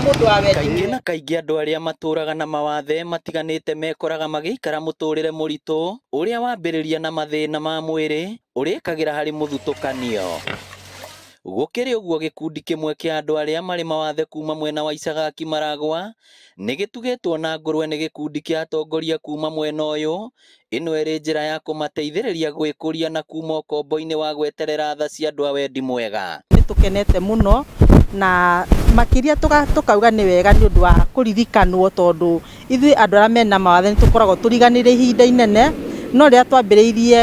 kaingä na kaingä andå arä a matåraga na mawathe matiganä mekoraga magäikara må rä uria å rä a wambä na mathä ma mwä ũrĩkagĩra harĩ mũthutũkanio gũkĩrĩ ũguo gĩkundi kĩmwe kĩa andũ arĩa marĩ mawathe kuuma mwena wa icagaki maragwa nĩ gĩtugĩtwo na ngũrwe nĩ gĩkundi kĩa atongoria kuuma mwena ũyũ ĩno ĩrĩ njĩra ya kũmateithĩrĩria gwĩkũria na kuuma ũkombo-inĩ wa gweterera tha cia andũ a wendi mwega nĩ tũkenete mũno na makiria tukauga ni wega ni undu wa kuririkano tondu ithui andu aria mena mawathe ni tukoragwo turiganire ihinda inene no rä rä a twambä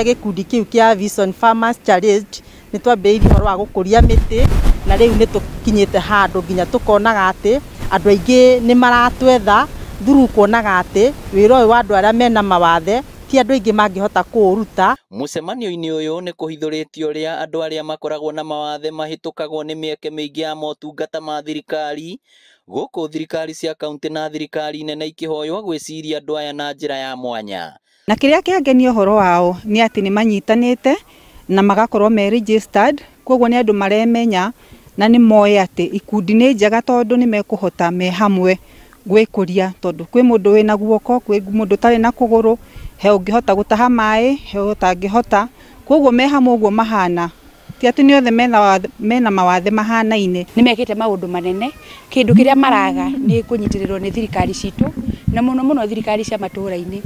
gikundi kiu kia Vision Farmers Challenge nä twambä rä wa gukuria miti na riu nä tukinyite handu nginya tukonaga ati andu aingi nä maratwetha thuru kuonaga ati wira uyu wa andu aria mena mawathe ti andå aingä mangihota kuuruta ruta ini inä ni nĩ kũhithũrĩtio andu aria makoragwo na mawathe mahitukagwo ni mieke miingi ya motungata ma thirikari gũkũ thirikari cia kaunti na thirikari nene ikĩhoywo gwiciria andu aya na njira ya mwanya na kiria kĩangenia uhoro wao ni ati ni manyitanite na magakorwo me registered koguo ni andu maremenya na ni moĩ ati ikundi ni njega tondu ni mekuhota me hamwe gwikuria tondu kwi mundu wina guoko kwi mundu tari na kuguru he ungihota gutaha mai he utangihota koguo me hamwe uguo mahana ti ati ni othe mena mena mawathe mahanaine ni mekite maundu manene kindu kiria maraga ni kunyitirirwo ni thirikari citu na muno muno thirikari cia matura-ini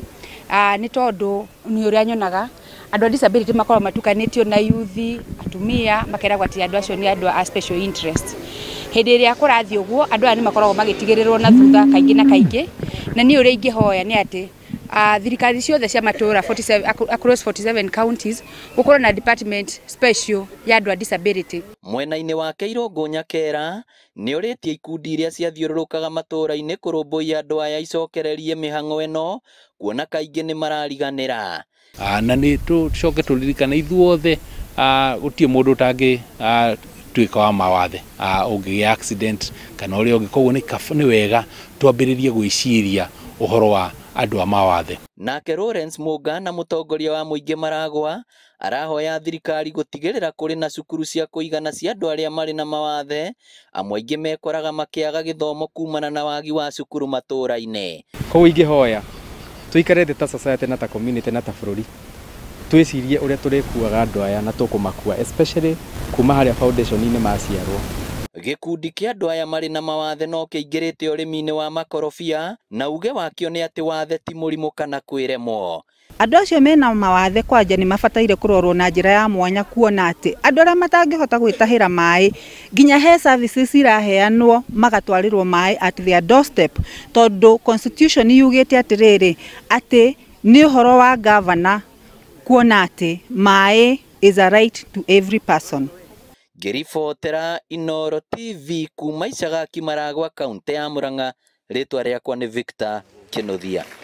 ni tondu ni uria nyonaga andå a disability makoragwo matukanitio na yuthi atumia makeragwo atä andå acio ni andå a special interest hindi ria kurathi uguo andu aya nimakoragwo magitigirirwo na thutha kaingi na kaingi na ni uria ingihoya ni ati uh, thirikari ciothe cia matura 47, across 47 counties gukorwo na department special ya andu a disability mwena-inĩ wa keirũngũ nyakera nĩ ũrĩtie ikundi iria ciathiũrũrũkaga matũũra-inĩ kũrũmbũiya andũ aya icokererie mĩhang'o ĩno kuona kaingĩ nĩ marariganĩra na nĩ tũcoke tũririkane ithuothe gũtirĩ mũndũ ũtangĩ tuika wa mawathe ungigia accident kana uria ungi koguo ni wega twambiririe gwiciria uhoro wa andu a mawathe nake Lawrence na mutongoria wa muingi maragwa arahoya thirikari gutigirira kuri na cukuru cia kuigana cia andu aria mari na mawathe amwe aingi mekoraga makiaga githomo kumana na wagi wa cukuru matura-ini koguo ingihoya tuikarete ta society na ta community na ta bururi twĩcirie ũrĩa tũrĩkuaga andũ aya na tũkũmakua especially kuma haria foundation-inĩ maciarwo gikundi kia andũ aya mari na mawathe no kĩingĩrĩte ũrĩmi-inĩ wa makorobia na uge wakĩo nĩ ati wathe ti mũrimũ kana kwĩremwo andũ acio mena mawathe kwanja nĩ mabataire kũrorwo na njĩra ya mwanya kuona atĩ andũ arĩa matangĩhota gwĩtahĩra mai nginya he services iraheanwo magatwarĩrwo mai at their doorstep tondũ constitution yugĩte atĩrĩrĩ atĩ ni horo wa governor kuonate mae is a right to every person ngĩribotera inoro tv kuma icagaki maragwa kaunti ya muranga rĩtwa rĩakwa nĩ victor kĩnũthia